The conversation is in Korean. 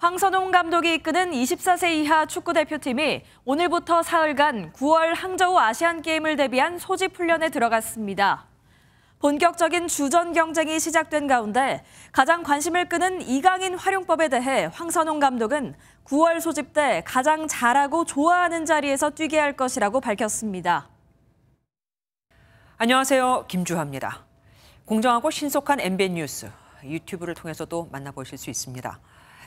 황선홍 감독이 이끄는 24세 이하 축구 대표팀이 오늘부터 사흘간 9월 항저우 아시안게임을 대비한 소집 훈련에 들어갔습니다. 본격적인 주전 경쟁이 시작된 가운데 가장 관심을 끄는 이강인 활용법에 대해 황선홍 감독은 9월 소집 때 가장 잘하고 좋아하는 자리에서 뛰게 할 것이라고 밝혔습니다. 안녕하세요. 김주하입니다. 공정하고 신속한 MBN 뉴스 유튜브를 통해서도 만나보실 수 있습니다.